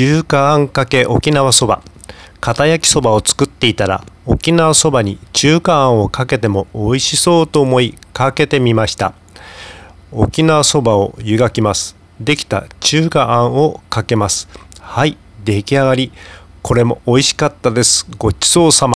中華あんかけ沖縄そば片焼きそばを作っていたら沖縄そばに中華あんをかけても美味しそうと思いかけてみました沖縄そばを湯がきますできた中華あんをかけますはい出来上がりこれも美味しかったですごちそうさま